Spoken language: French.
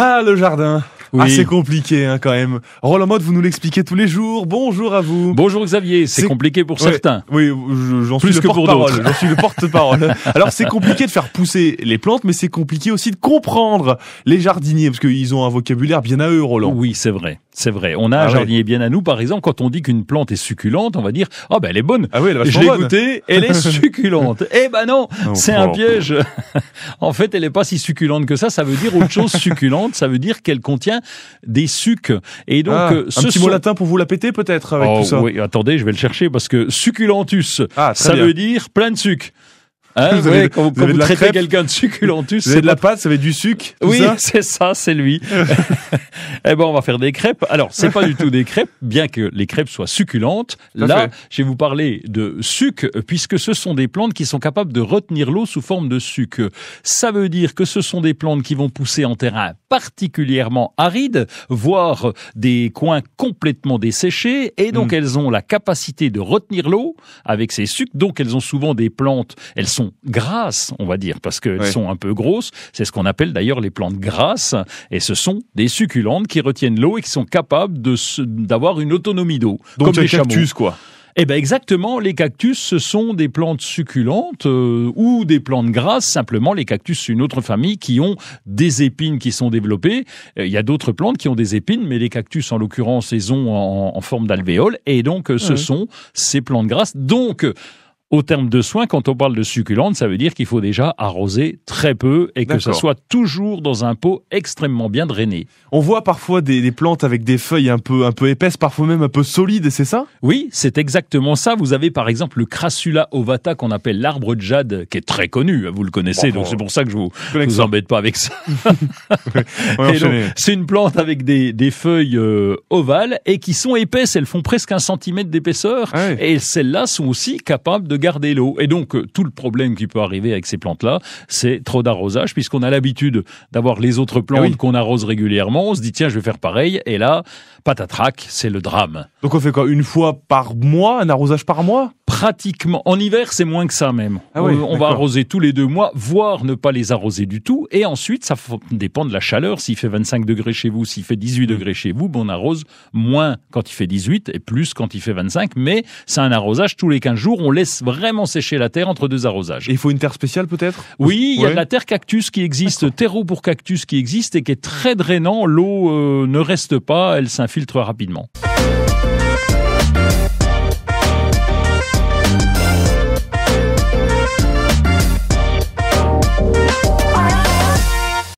Ah, le jardin ah, oui. c'est compliqué hein, quand même. Roland Mode, vous nous l'expliquez tous les jours. Bonjour à vous. Bonjour Xavier. C'est compliqué pour certains. Oui, j'en suis, le porte J'en suis le porte-parole. Alors c'est compliqué de faire pousser les plantes, mais c'est compliqué aussi de comprendre les jardiniers parce qu'ils ont un vocabulaire bien à eux, Roland. Oui, c'est vrai. C'est vrai. On a ah jardiné bien à nous, par exemple, quand on dit qu'une plante est succulente, on va dire oh ben elle est bonne. Ah oui, elle Je l'ai goûtée, elle est succulente. eh ben non, ah, c'est un piège. en fait, elle n'est pas si succulente que ça. Ça veut dire autre chose succulente. Ça veut dire qu'elle contient des sucs. Et donc, euh, ce un petit mot latin pour vous la péter peut-être avec oh, tout ça. attendez, je vais le chercher parce que succulentus, ça veut dire plein de sucs. Ah, vous, quand vous, traitez quelqu'un de succulentus. c'est de la pâte, ça fait du sucre. Oui, c'est ça, c'est lui. eh ben, on va faire des crêpes. Alors, c'est pas du tout des crêpes, bien que les crêpes soient succulentes. Là, je vais vous parler de sucre, puisque ce sont des plantes qui sont capables de retenir l'eau sous forme de sucre. Ça veut dire que ce sont des plantes qui vont pousser en terrain particulièrement aride, voire des coins complètement desséchés, et donc hmm. elles ont la capacité de retenir l'eau avec ces sucres. Donc elles ont souvent des plantes, elles sont grasses, on va dire, parce qu'elles sont un peu grosses. C'est ce qu'on appelle d'ailleurs les plantes grasses. Et ce sont des succulentes qui retiennent l'eau et qui sont capables d'avoir une autonomie d'eau. Donc comme les cactus, quoi. Eh bien exactement, les cactus, ce sont des plantes succulentes euh, ou des plantes grasses. Simplement, les cactus, c'est une autre famille qui ont des épines qui sont développées. Euh, il y a d'autres plantes qui ont des épines, mais les cactus, en l'occurrence, ils ont en, forme d'alvéole. Et donc, euh, ce sont ces plantes grasses. Donc, au terme de soins, quand on parle de succulente, ça veut dire qu'il faut déjà arroser très peu et que ça soit toujours dans un pot extrêmement bien drainé. On voit parfois des, plantes avec des feuilles un peu, un peu épaisses, parfois même un peu solides, c'est ça Oui, c'est exactement ça. Vous avez par exemple le Crassula ovata qu'on appelle l'arbre de jade, qui est très connu, vous le connaissez, donc c'est pour ça que je vous, vous embête pas avec ça. c'est une plante avec des, des feuilles euh, ovales et qui sont épaisses, elles font presque un centimètre d'épaisseur. Ah et celles-là sont aussi capables de garder l'eau. Et donc, euh, tout le problème qui peut arriver avec ces plantes-là, c'est trop d'arrosage, puisqu'on a l'habitude d'avoir les autres eh plantes qu'on arrose régulièrement. On se dit, tiens, je vais faire pareil. Et là, patatrac, c'est le drame. Donc, on fait quoi Une fois par mois Un arrosage par mois pratiquement. En hiver, c'est moins que ça même. Ah euh, on, va arroser tous les deux mois, voire ne pas les arroser du tout. Et ensuite, ça dépend de la chaleur. S'il fait 25 degrés chez vous, s'il fait 18 degrés chez vous, bon, on arrose moins quand il fait 18 et plus quand il fait 25. Mais c'est un arrosage tous les 15 jours. On laisse vraiment sécher la terre entre deux arrosages. il faut une terre spéciale peut-être Oui, il y a de la terre cactus qui existe, terreau pour cactus qui existe et qui est très drainant. L'eau euh, ne reste pas, elle s'infiltre rapidement.